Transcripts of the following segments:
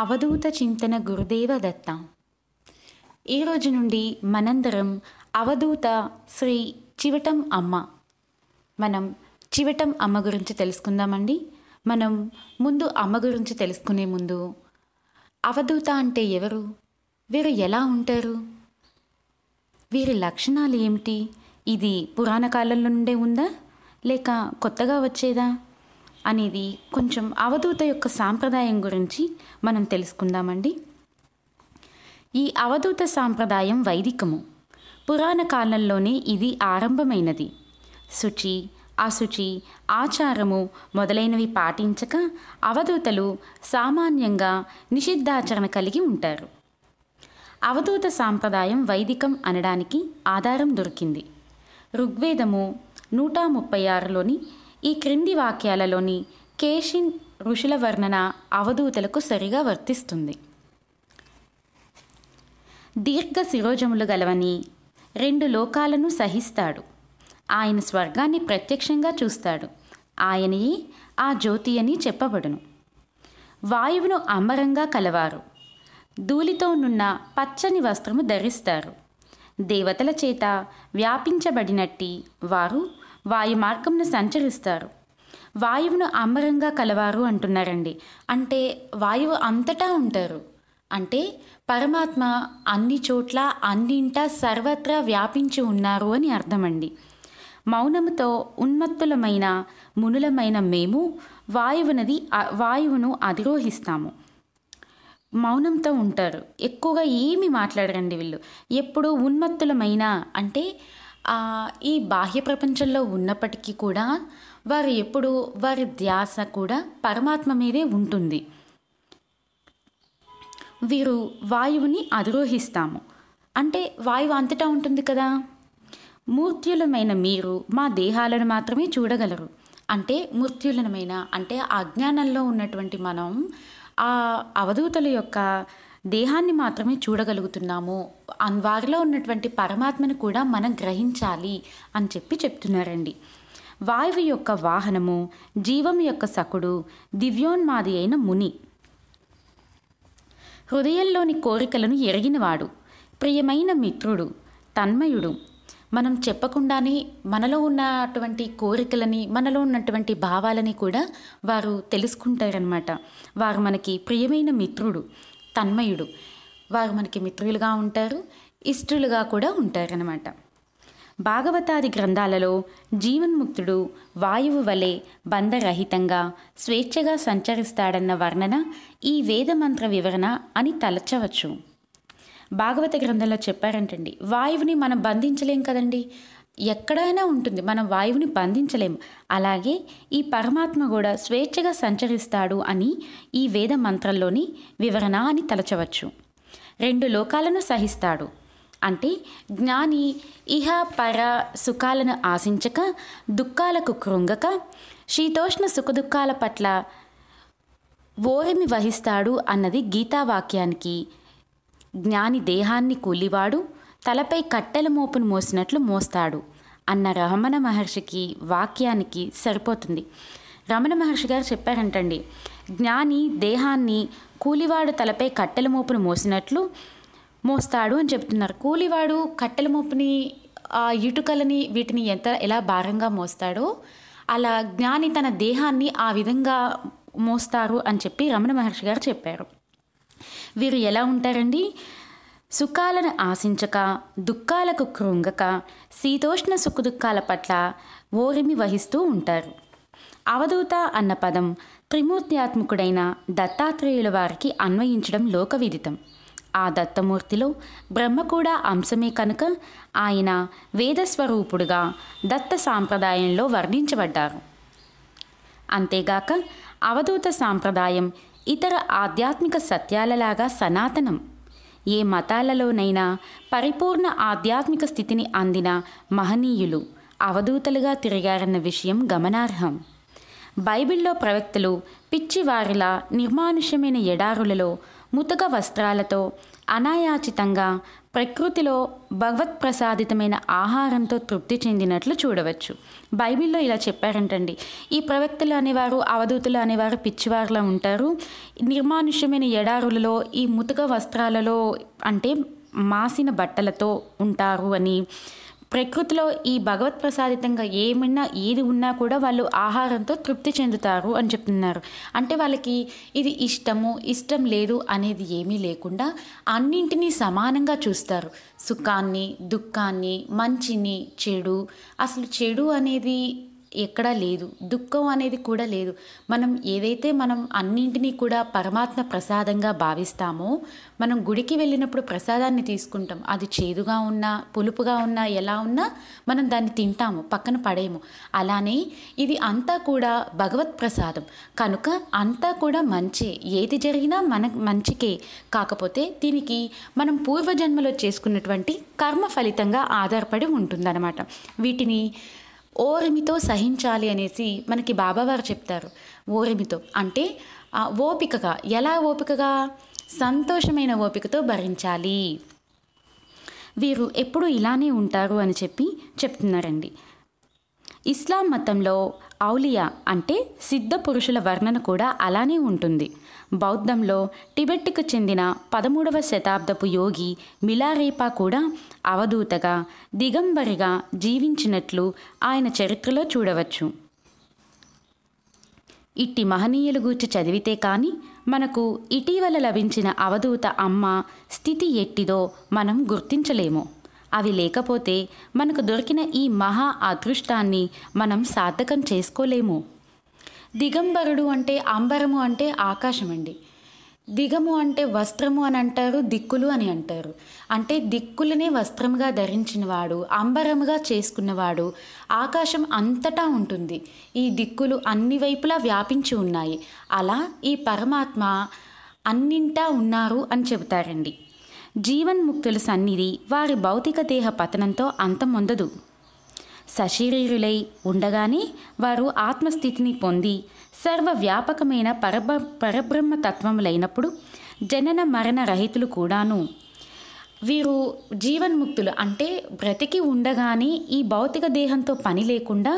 అవధూత చింతన గురుదేవ దత్త ఈరోజు నుండి మనందరం అవధూత శ్రీ చివటం అమ్మ మనం చివటం అమ్మ గురించి తెలుసుకుందామండి మనం ముందు అమ్మ గురించి తెలుసుకునే ముందు అవధూత అంటే ఎవరు వీరు ఎలా ఉంటారు వీరి లక్షణాలు ఏమిటి ఇది పురాణ కాలంలో నుండే ఉందా లేక కొత్తగా వచ్చేదా అనేది కొంచెం అవధూత యొక్క సాంప్రదాయం గురించి మనం తెలుసుకుందామండి ఈ అవధూత సాంప్రదాయం వైదికము పురాణ కాలంలోనే ఇది ఆరంభమైనది శుచి అశుచి ఆచారము మొదలైనవి పాటించక అవధూతలు సామాన్యంగా నిషిద్ధాచరణ కలిగి ఉంటారు అవధూత సాంప్రదాయం వైదికం అనడానికి ఆధారం దొరికింది ఋగ్వేదము నూట ముప్పై ఆరులోని ఈ క్రింది వాక్యాలలోని కేషిన్ ఋషుల వర్ణన అవధూతలకు సరిగా వర్తిస్తుంది దీర్ఘ శిరోజములు గలవని రెండు లోకాలను సహిస్తాడు ఆయన స్వర్గాన్ని ప్రత్యక్షంగా చూస్తాడు ఆయనయే ఆ జ్యోతి అని చెప్పబడును వాయువును అమరంగా కలవారు ధూళితో నున్న పచ్చని వస్త్రము ధరిస్తారు దేవతల చేత వ్యాపించబడినట్టి వారు వాయు మార్గంను సంచరిస్తారు వాయువును అమరంగా కలవారు అంటున్నారండి అంటే వాయువు అంతటా ఉంటారు అంటే పరమాత్మ అన్ని చోట్ల అన్నింటా సర్వత్రా వ్యాపించి ఉన్నారు అని అర్థమండి మౌనముతో ఉన్మత్తులమైన మునులమైన మేము వాయువునది వాయువును అధిరోహిస్తాము మౌనంతో ఉంటారు ఎక్కువగా ఏమి మాట్లాడరండి వీళ్ళు ఎప్పుడు ఉన్మత్తులమైన అంటే ఈ బాహ్య ప్రపంచంలో ఉన్నప్పటికీ కూడా వారు ఎప్పుడు వారి ధ్యాస కూడా పరమాత్మ మీదే ఉంటుంది వీరు వాయువుని అధిరోహిస్తాము అంటే వాయువు అంతటా ఉంటుంది కదా మూర్తులమైన మీరు మా దేహాలను మాత్రమే చూడగలరు అంటే మృత్యులమైన అంటే అజ్ఞానంలో ఉన్నటువంటి మనం ఆ అవధూతల యొక్క దేహాన్ని మాత్రమే చూడగలుగుతున్నాము వారిలో ఉన్నటువంటి పరమాత్మను కూడా మనం గ్రహించాలి అని చెప్పి చెప్తున్నారండి వాయువు యొక్క వాహనము జీవం యొక్క సకుడు దివ్యోన్మాది అయిన ముని హృదయంలోని కోరికలను ఎరిగినవాడు ప్రియమైన మిత్రుడు తన్మయుడు మనం చెప్పకుండానే మనలో ఉన్నటువంటి కోరికలని మనలో ఉన్నటువంటి భావాలని కూడా వారు తెలుసుకుంటారనమాట వారు మనకి ప్రియమైన మిత్రుడు తన్మయుడు వారు మనకి మిత్రులుగా ఉంటారు ఇష్టలుగా కూడా ఉంటారనమాట భాగవతాది గ్రంథాలలో జీవన్ముక్తుడు వాయువు వలె బంధరహితంగా స్వేచ్ఛగా సంచరిస్తాడన్న వర్ణన ఈ వేదమంత్ర వివరణ అని తలచవచ్చు భాగవత గ్రంథంలో చెప్పారంటండి వాయువుని మనం బంధించలేం కదండి ఎక్కడైనా ఉంటుంది మనం వాయువుని బంధించలేం అలాగే ఈ పరమాత్మ కూడా స్వేచ్ఛగా సంచరిస్తాడు అని ఈ వేద మంత్రంలోని వివరణ అని తలచవచ్చు రెండు లోకాలను సహిస్తాడు అంటే జ్ఞాని ఇహ పర సుఖాలను ఆశించక దుఃఖాలకు కృంగక శీతోష్ణ సుఖదుఖాల పట్ల ఓరిమి వహిస్తాడు అన్నది గీతావాక్యానికి జ్ఞాని దేహాన్ని కూలివాడు తలపై కట్టెల మోపును మోసినట్లు మోస్తాడు అన్న రమణ మహర్షికి వాక్యానికి సరిపోతుంది రమణ మహర్షి గారు చెప్పారంటండి జ్ఞాని దేహాన్ని కూలివాడు తలపై కట్టెల మోపును మోసినట్లు మోస్తాడు అని చెప్తున్నారు కూలివాడు కట్టెల మోపుని ఆ ఇటుకలని వీటిని ఎంత ఎలా భారంగా మోస్తాడో అలా జ్ఞాని తన దేహాన్ని ఆ విధంగా మోస్తారు అని చెప్పి రమణ మహర్షి గారు చెప్పారు వీరు ఎలా ఉంటారండి సుఖాలను ఆశించక దుఃఖాలకు కృంగక శీతోష్ణ సుఖదుఖాల పట్ల ఓరిమి వహిస్తూ ఉంటారు అవధూత అన్న పదం త్రిమూర్త్యాత్మకుడైన దత్తాత్రేయుల వారికి అన్వయించడం లోకవిదితం ఆ దత్తమూర్తిలో బ్రహ్మ కూడా అంశమే కనుక ఆయన వేదస్వరూపుడుగా దత్త సాంప్రదాయంలో వర్ణించబడ్డారు అంతేగాక అవధూత సాంప్రదాయం ఇతర ఆధ్యాత్మిక సత్యాలలాగా సనాతనం ఏ మతాలలోనైనా పరిపూర్ణ ఆధ్యాత్మిక స్థితిని అందిన మహనీయులు అవధూతలుగా తిరిగారన్న విషయం గమనార్హం బైబిల్లో ప్రవక్తలు పిచ్చివారిలా నిర్మానుష్యమైన ఎడారులలో ముతక వస్త్రాలతో అనాయాచితంగా ప్రకృతిలో భగవత్ ప్రసాదితమైన ఆహారంతో తృప్తి చెందినట్లు చూడవచ్చు బైబిల్లో ఇలా చెప్పారంటండి ఈ ప్రవక్తలు అనేవారు అవధూతులు అనేవారు పిచ్చివారులా ఉంటారు నిర్మానుష్యమైన ఎడారులలో ఈ ముతుక వస్త్రాలలో అంటే మాసిన బట్టలతో ఉంటారు అని ప్రకృతిలో ఈ భగవత్ ప్రసాదితంగా ఏమైనా ఏది ఉన్నా కూడా వాళ్ళు ఆహారంతో తృప్తి చెందుతారు అని చెప్తున్నారు అంటే వాళ్ళకి ఇది ఇష్టము ఇష్టం లేదు అనేది ఏమీ లేకుండా అన్నింటినీ సమానంగా చూస్తారు సుఖాన్ని దుఃఖాన్ని మంచిని చెడు అసలు చెడు అనేది ఎక్కడా లేదు దుఃఖం అనేది కూడా లేదు మనం ఏదైతే మనం అన్నింటినీ కూడా పరమాత్మ ప్రసాదంగా భావిస్తామో మనం గుడికి వెళ్ళినప్పుడు ప్రసాదాన్ని తీసుకుంటాం అది చేదుగా ఉన్నా పులుపుగా ఉన్నా ఎలా ఉన్నా మనం దాన్ని తింటాము పక్కన పడేము అలానే ఇది అంతా కూడా భగవత్ ప్రసాదం కనుక అంతా కూడా మంచే ఏది జరిగినా మన మంచికే కాకపోతే దీనికి మనం పూర్వజన్మలో చేసుకున్నటువంటి కర్మ ఫలితంగా ఆధారపడి ఉంటుందన్నమాట వీటిని ఓరిమితో సహించాలి అనేసి మనకి బాబావారు చెప్తారు ఓరిమితో అంటే ఓపికగా ఎలా ఓపికగా సంతోషమైన ఓపికతో భరించాలి వీరు ఎప్పుడు ఇలానే ఉంటారు అని చెప్పి చెప్తున్నారండి ఇస్లాం మతంలో ఔలియా అంటే సిద్ధ పురుషుల వర్ణన కూడా అలానే ఉంటుంది బౌద్ధంలో టిబెట్కు చెందిన పదమూడవ శతాబ్దపు యోగి మిలారేపా కూడా అవధూతగా దిగంబరిగా జీవించినట్లు ఆయన చరిత్రలో చూడవచ్చు ఇట్టి మహనీయులు గూర్చి చదివితే కానీ మనకు ఇటీవల లభించిన అవధూత అమ్మ స్థితి ఎట్టిదో మనం గుర్తించలేము అవి లేకపోతే మనకు దొరికిన ఈ మహా అదృష్టాన్ని మనం సార్థకం చేసుకోలేము దిగంబరుడు అంటే అంబరము అంటే ఆకాశం అండి దిగము అంటే వస్త్రము అని అంటారు దిక్కులు అని అంటారు అంటే దిక్కులనే వస్త్రముగా ధరించినవాడు అంబరముగా చేసుకున్నవాడు ఆకాశం అంతటా ఉంటుంది ఈ దిక్కులు అన్ని వైపులా వ్యాపించి ఉన్నాయి అలా ఈ పరమాత్మ అన్నింటా ఉన్నారు అని చెబుతారండి జీవన్ముక్తుల సన్నిధి వారి భౌతిక దేహ పతనంతో అంతమొందదు సశరీరులై ఉండగానే వారు ఆత్మస్థితిని పొంది సర్వవ్యాపకమైన పరబ పరబ్రహ్మ తత్వములైనప్పుడు జనన మరణ రహితులు కూడాను వీరు జీవన్ముక్తులు అంటే బ్రతికి ఉండగానే ఈ భౌతిక దేహంతో పని లేకుండా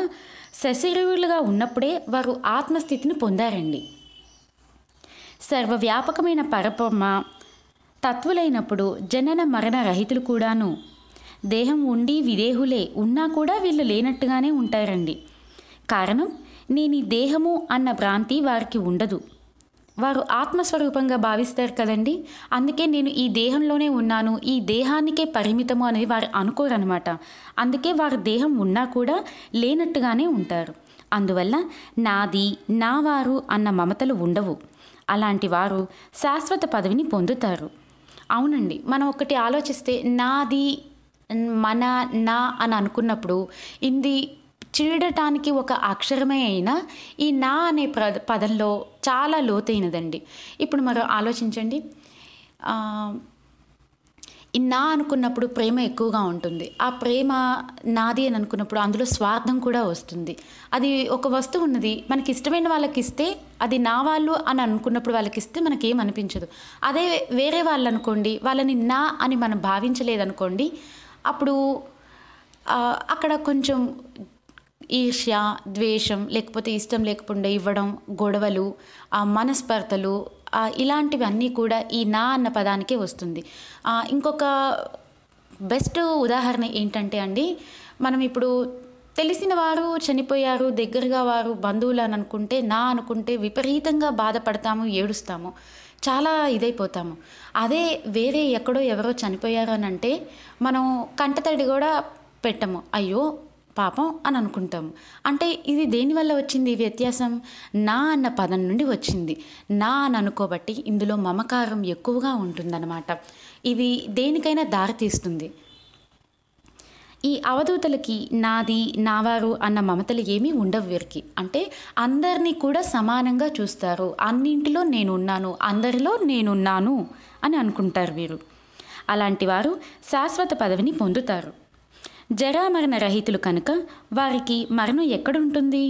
సశరీరులుగా ఉన్నప్పుడే వారు ఆత్మస్థితిని పొందారండి సర్వవ్యాపకమైన పరబ్రహ్మ తత్వులైనప్పుడు జనన మరణ రహితులు కూడాను దేహం ఉండి విదేహులే ఉన్నా కూడా వీళ్ళు లేనట్టుగానే ఉంటారండి కారణం నేను ఈ దేహము అన్న భ్రాంతి వారికి ఉండదు వారు ఆత్మస్వరూపంగా భావిస్తారు కదండి అందుకే నేను ఈ దేహంలోనే ఉన్నాను ఈ దేహానికే పరిమితము అనేది వారు అనుకోరనమాట అందుకే వారు దేహం ఉన్నా కూడా లేనట్టుగానే ఉంటారు అందువల్ల నాది నా వారు అన్న మమతలు ఉండవు అలాంటి వారు శాశ్వత పదవిని పొందుతారు అవునండి మనం ఒకటి ఆలోచిస్తే నాది మన నా అని అనుకున్నప్పుడు ఇది చీడటానికి ఒక అక్షరమే అయినా ఈ నా అనే పదంలో చాలా లోతైనదండి ఇప్పుడు మరో ఆలోచించండి నా అనుకున్నప్పుడు ప్రేమ ఎక్కువగా ఉంటుంది ఆ ప్రేమ నాది అని అనుకున్నప్పుడు అందులో స్వార్థం కూడా వస్తుంది అది ఒక వస్తువు ఉన్నది మనకి ఇష్టమైన వాళ్ళకి ఇస్తే అది నా వాళ్ళు అని అనుకున్నప్పుడు వాళ్ళకి ఇస్తే మనకేం అనిపించదు అదే వేరే వాళ్ళు అనుకోండి వాళ్ళని నా అని మనం భావించలేదనుకోండి అప్పుడు అక్కడ కొంచెం ఈర్ష్య ద్వేషం లేకపోతే ఇష్టం లేకుండా ఇవ్వడం గొడవలు మనస్పర్ధలు ఇలాంటివి అన్నీ కూడా ఈ నా అన్న పదానికే వస్తుంది ఇంకొక బెస్ట్ ఉదాహరణ ఏంటంటే అండి మనం ఇప్పుడు తెలిసిన వారు చనిపోయారు దగ్గరగా వారు బంధువులు అని అనుకుంటే నా అనుకుంటే విపరీతంగా బాధపడతాము ఏడుస్తాము చాలా ఇదైపోతాము అదే వేరే ఎక్కడో ఎవరో చనిపోయారు అని అంటే మనం కంటతడి కూడా పెట్టము అయ్యో పాపం అని అనుకుంటాం అంటే ఇది దేనివల్ల వచ్చింది ఈ వ్యత్యాసం నా అన్న పదం నుండి వచ్చింది నా అని అనుకోబట్టి ఇందులో మమకారం ఎక్కువగా ఉంటుందన్నమాట ఇది దేనికైనా దారితీస్తుంది ఈ అవధూతలకి నాది నావారు అన్న మమతలు ఏమీ ఉండవు వీరికి అంటే అందరినీ కూడా సమానంగా చూస్తారు అన్నింటిలో నేనున్నాను అందరిలో నేనున్నాను అని అనుకుంటారు వీరు అలాంటి వారు శాశ్వత పదవిని పొందుతారు జరామరణ రహితులు కనుక వారికి మరణం ఎక్కడుంటుంది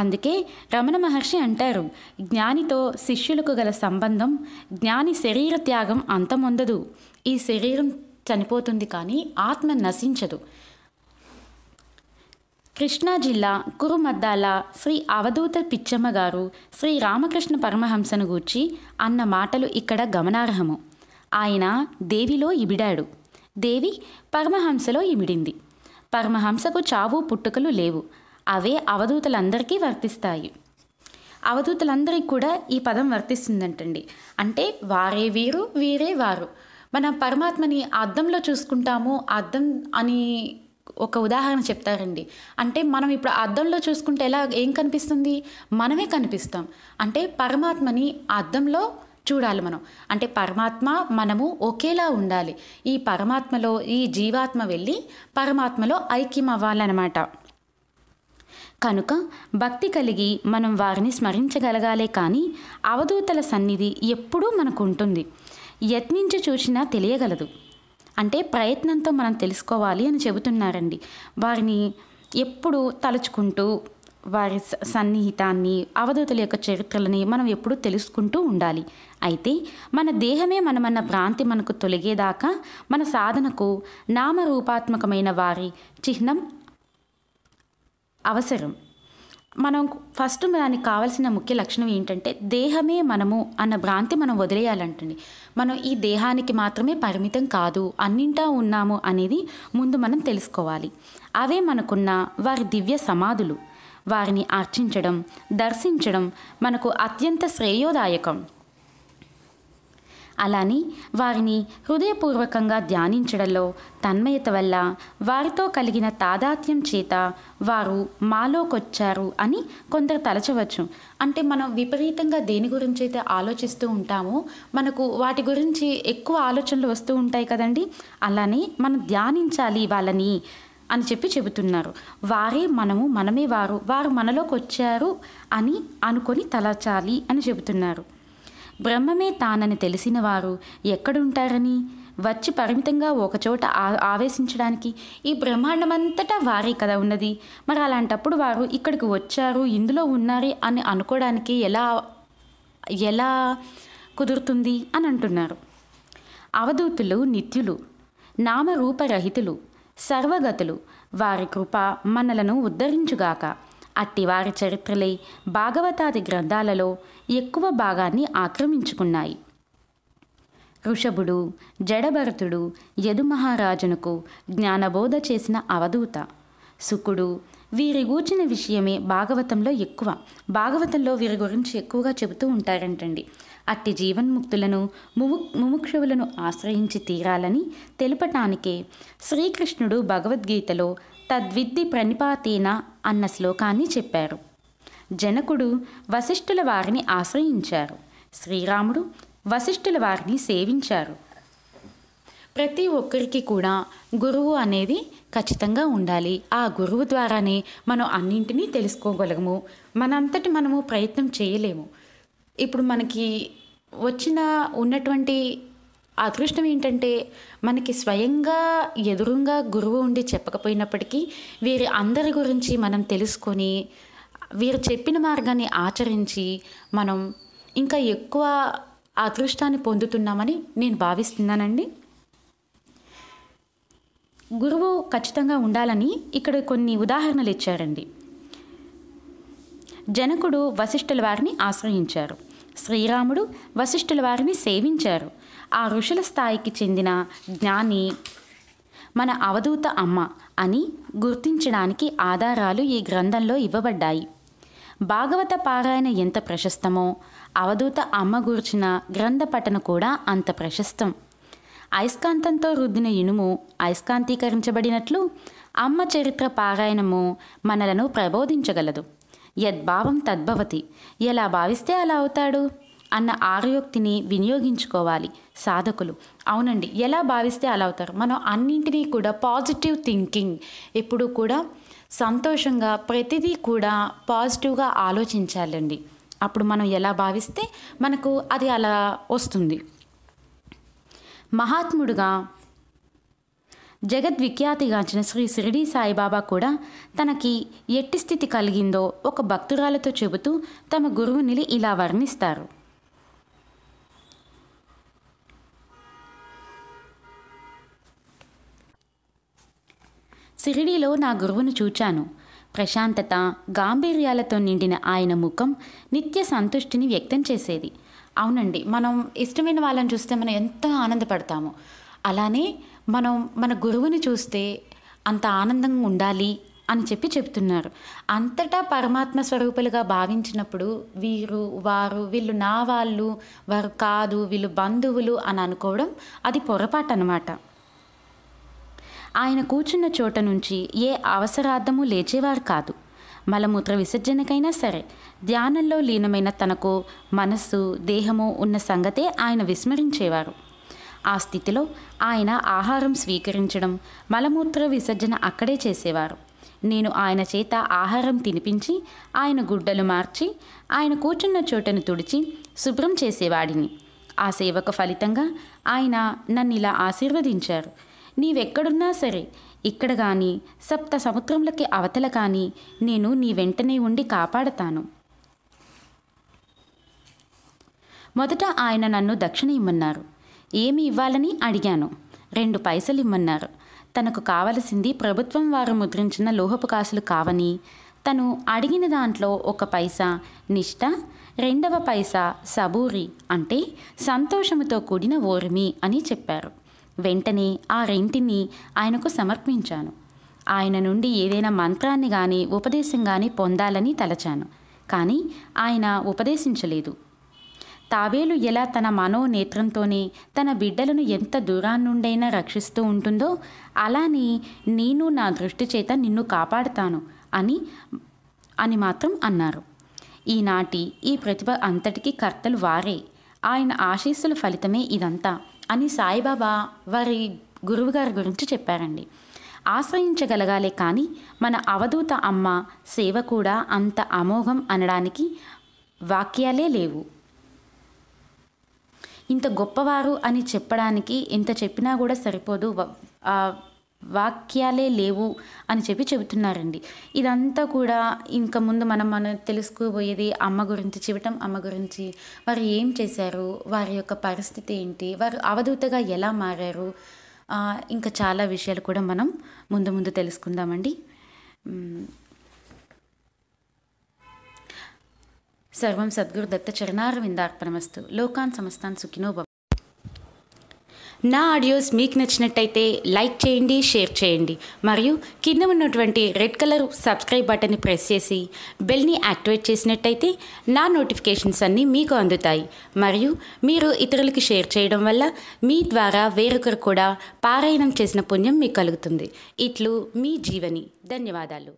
అందుకే రమణ మహర్షి అంటారు జ్ఞానితో శిష్యులకు గల సంబంధం జ్ఞాని శరీర త్యాగం అంతమొందదు ఈ శరీరం చనిపోతుంది కానీ ఆత్మ నశించదు కృష్ణా జిల్లా కురుమద్దాల శ్రీ అవధూత పిచ్చమ్మ గారు శ్రీ రామకృష్ణ పరమహంసను గూర్చి అన్న మాటలు ఇక్కడ గమనార్హము ఆయన దేవిలో ఇబిడాడు దేవి పరమహంసలో ఇమిడింది పరమహంసకు చావు పుట్టుకలు లేవు అవే అవధూతలందరికీ వర్తిస్తాయి అవధూతలందరికీ కూడా ఈ పదం వర్తిస్తుందంటండి అంటే వారే వీరు వీరే వారు మన పరమాత్మని అర్థంలో చూసుకుంటాము అద్దం అని ఒక ఉదాహరణ చెప్తారండి అంటే మనం ఇప్పుడు అద్దంలో చూసుకుంటే ఎలా ఏం కనిపిస్తుంది మనమే కనిపిస్తాం అంటే పరమాత్మని అద్దంలో చూడాలి మనం అంటే పరమాత్మ మనము ఒకేలా ఉండాలి ఈ పరమాత్మలో ఈ జీవాత్మ వెళ్ళి పరమాత్మలో ఐక్యం అవ్వాలన్నమాట కనుక భక్తి కలిగి మనం వారిని స్మరించగలగాలే కానీ అవధూతల సన్నిధి ఎప్పుడూ మనకు ఉంటుంది యత్నించి చూసినా తెలియగలదు అంటే ప్రయత్నంతో మనం తెలుసుకోవాలి అని చెబుతున్నారండి వారిని ఎప్పుడు తలుచుకుంటూ వారి సన్నిహితాన్ని అవధూతల యొక్క చరిత్రలని మనం ఎప్పుడూ తెలుసుకుంటూ ఉండాలి అయితే మన దేహమే మనమన్న భ్రాంతి మనకు తొలగేదాకా మన సాధనకు నామరూపాత్మకమైన వారి చిహ్నం అవసరం మనం ఫస్ట్ దానికి కావాల్సిన ముఖ్య లక్షణం ఏంటంటే దేహమే మనము అన్న భ్రాంతి మనం వదిలేయాలంటుంది మనం ఈ దేహానికి మాత్రమే పరిమితం కాదు అన్నింటా ఉన్నాము అనేది ముందు మనం తెలుసుకోవాలి అవే మనకున్న వారి దివ్య సమాధులు వారిని అర్చించడం దర్శించడం మనకు అత్యంత శ్రేయోదాయకం అలాని వారిని హృదయపూర్వకంగా ధ్యానించడంలో తన్మయత వల్ల వారితో కలిగిన తాదాత్యం చేత వారు మాలోకొచ్చారు అని కొందరు తలచవచ్చు అంటే మనం విపరీతంగా దేని గురించి అయితే ఆలోచిస్తూ ఉంటామో మనకు వాటి గురించి ఎక్కువ ఆలోచనలు వస్తూ ఉంటాయి కదండి అలానే మనం ధ్యానించాలి వాళ్ళని అని చెప్పి చెబుతున్నారు వారే మనము మనమే వారు వారు మనలోకి వచ్చారు అని అనుకొని తలచాలి అని చెబుతున్నారు బ్రహ్మమే తానని తెలిసిన వారు ఎక్కడుంటారని వచ్చి పరిమితంగా ఒకచోట ఆవేశించడానికి ఈ బ్రహ్మాండమంతటా వారే కదా ఉన్నది మరి అలాంటప్పుడు వారు ఇక్కడికి వచ్చారు ఇందులో ఉన్నారు అని అనుకోవడానికి ఎలా ఎలా కుదురుతుంది అని అంటున్నారు అవధూతులు నిత్యులు నామరూపరహితులు సర్వగతులు వారి కృప మనలను ఉద్ధరించుగాక అట్టివారి చరిత్రలే భాగవతాది గ్రంథాలలో ఎక్కువ భాగాన్ని ఆక్రమించుకున్నాయి ఋషభుడు జడభరతుడు యదుమహారాజునకు జ్ఞానబోధ చేసిన అవధూత సుకుడు వీరి గూర్చిన విషయమే భాగవతంలో ఎక్కువ భాగవతంలో వీరి గురించి ఎక్కువగా చెబుతూ ఉంటారంటండి అట్టి జీవన్ముక్తులను ముము ముముక్షువులను ఆశ్రయించి తీరాలని తెలుపటానికే శ్రీకృష్ణుడు భగవద్గీతలో తద్విద్ది ప్రణిపాతేన అన్న శ్లోకాన్ని చెప్పారు జనకుడు వశిష్ఠుల వారిని ఆశ్రయించారు శ్రీరాముడు వశిష్ఠుల వారిని సేవించారు ప్రతి ఒక్కరికి కూడా గురువు అనేది ఖచ్చితంగా ఉండాలి ఆ గురువు ద్వారానే మనం అన్నింటినీ తెలుసుకోగలము మనంతటి మనము ప్రయత్నం చేయలేము ఇప్పుడు మనకి వచ్చిన ఉన్నటువంటి అదృష్టం ఏంటంటే మనకి స్వయంగా ఎదురుగా గురువు ఉండి చెప్పకపోయినప్పటికీ వీరి అందరి గురించి మనం తెలుసుకొని వీరు చెప్పిన మార్గాన్ని ఆచరించి మనం ఇంకా ఎక్కువ అదృష్టాన్ని పొందుతున్నామని నేను భావిస్తున్నానండి గురువు ఖచ్చితంగా ఉండాలని ఇక్కడ కొన్ని ఉదాహరణలు ఇచ్చారండి జనకుడు వశిష్ఠుల వారిని ఆశ్రయించారు శ్రీరాముడు వశిష్ఠుల వారిని సేవించారు ఆ ఋషుల స్థాయికి చెందిన జ్ఞాని మన అవధూత అమ్మ అని గుర్తించడానికి ఆధారాలు ఈ గ్రంథంలో ఇవ్వబడ్డాయి భాగవత పారాయణ ఎంత ప్రశస్తమో అవధూత అమ్మ గూర్చిన గ్రంథ పఠన కూడా అంత ప్రశస్తం అయస్కాంతంతో రుద్దిన ఇనుము అయస్కాంతీకరించబడినట్లు అమ్మ చరిత్ర పారాయణము మనలను ప్రబోధించగలదు యద్భావం తద్భవతి ఎలా భావిస్తే అలా అవుతాడు అన్న ఆరయోక్తిని వినియోగించుకోవాలి సాధకులు అవునండి ఎలా భావిస్తే అలా అవుతారు మనం అన్నింటినీ కూడా పాజిటివ్ థింకింగ్ ఎప్పుడు కూడా సంతోషంగా ప్రతిదీ కూడా పాజిటివ్గా ఆలోచించాలండి అప్పుడు మనం ఎలా భావిస్తే మనకు అది అలా వస్తుంది మహాత్ముడుగా జగద్విఖ్యాతిగాంచిన శ్రీ షిరిడీ సాయిబాబా కూడా తనకి ఎట్టి స్థితి కలిగిందో ఒక భక్తురాలతో చెబుతూ తమ గురువునిలి ఇలా వర్ణిస్తారు సిరిడీలో నా గురువును చూచాను ప్రశాంతత గాంభీర్యాలతో నిండిన ఆయన ముఖం నిత్య సంతుష్టిని వ్యక్తం చేసేది అవునండి మనం ఇష్టమైన వాళ్ళని చూస్తే మనం ఎంతో ఆనందపడతాము అలానే మనం మన గురువుని చూస్తే అంత ఆనందంగా ఉండాలి అని చెప్పి చెప్తున్నారు అంతటా పరమాత్మ స్వరూపులుగా భావించినప్పుడు వీరు వారు వీళ్ళు నా వాళ్ళు వారు కాదు వీళ్ళు బంధువులు అని అనుకోవడం అది పొరపాటు అనమాట ఆయన కూర్చున్న చోట నుంచి ఏ అవసరార్థము లేచేవారు కాదు మలమూత్ర విసర్జనకైనా సరే ధ్యానంలో లీనమైన తనకు మనస్సు దేహము ఉన్న సంగతే ఆయన విస్మరించేవారు ఆ స్థితిలో ఆయన ఆహారం స్వీకరించడం మలమూత్ర విసర్జన అక్కడే చేసేవారు నేను ఆయన చేత ఆహారం తినిపించి ఆయన గుడ్డలు మార్చి ఆయన కూర్చున్న చోటను తుడిచి శుభ్రం చేసేవాడిని ఆ సేవకు ఫలితంగా ఆయన నన్ను ఇలా ఆశీర్వదించారు నీవెక్కడున్నా సరే ఇక్కడ కానీ సప్త సముద్రములకి అవతల కానీ నేను నీ వెంటనే ఉండి కాపాడతాను మొదట ఆయన నన్ను దక్షిణ ఇమ్మన్నారు ఏమి ఇవ్వాలని అడిగాను రెండు పైసలు ఇమ్మన్నారు తనకు కావలసింది ప్రభుత్వం వారు ముద్రించిన లోహపు కాసులు కావని తను అడిగిన దాంట్లో ఒక పైసా నిష్ట రెండవ పైసా సబూరి అంటే సంతోషముతో కూడిన ఓర్మి అని చెప్పారు వెంటనే ఆ రెంటిని ఆయనకు సమర్పించాను ఆయన నుండి ఏదైనా మంత్రాన్ని కానీ ఉపదేశం కానీ పొందాలని తలచాను కానీ ఆయన ఉపదేశించలేదు తావేలు ఎలా తన మనోనేత్రంతోనే తన బిడ్డలను ఎంత దూరాన్నుండైనా రక్షిస్తూ ఉంటుందో అలానే నేను నా దృష్టి చేత నిన్ను కాపాడుతాను అని అని మాత్రం అన్నారు ఈనాటి ఈ ప్రతిభ అంతటికీ కర్తలు వారే ఆయన ఆశీస్సుల ఫలితమే ఇదంతా అని సాయిబాబా వారి గురువుగారి గురించి చెప్పారండి ఆశ్రయించగలగాలే కానీ మన అవధూత అమ్మ సేవ కూడా అంత అమోఘం అనడానికి వాక్యాలే లేవు ఇంత గొప్పవారు అని చెప్పడానికి ఇంత చెప్పినా కూడా సరిపోదు వాక్యాలే లేవు అని చెప్పి చెబుతున్నారండి ఇదంతా కూడా ఇంకా ముందు మనం మనం తెలుసుకోబోయేది అమ్మ గురించి చివటం అమ్మ గురించి వారు ఏం చేశారు వారి యొక్క పరిస్థితి ఏంటి వారు అవధూతగా ఎలా మారారు ఇంకా చాలా విషయాలు కూడా మనం ముందు ముందు తెలుసుకుందామండి సర్వం విందార్పణమస్తు లోకాన్ సమస్తాన్ సుఖినో నా ఆడియోస్ మీకు నచ్చినట్టయితే లైక్ చేయండి షేర్ చేయండి మరియు కింద ఉన్నటువంటి రెడ్ కలర్ సబ్స్క్రైబ్ బటన్ని ప్రెస్ చేసి బెల్ని యాక్టివేట్ చేసినట్టయితే నా నోటిఫికేషన్స్ అన్నీ మీకు అందుతాయి మరియు మీరు ఇతరులకి షేర్ చేయడం వల్ల మీ ద్వారా వేరొకరు కూడా పారాయణం చేసిన పుణ్యం మీకు కలుగుతుంది ఇట్లు మీ జీవని ధన్యవాదాలు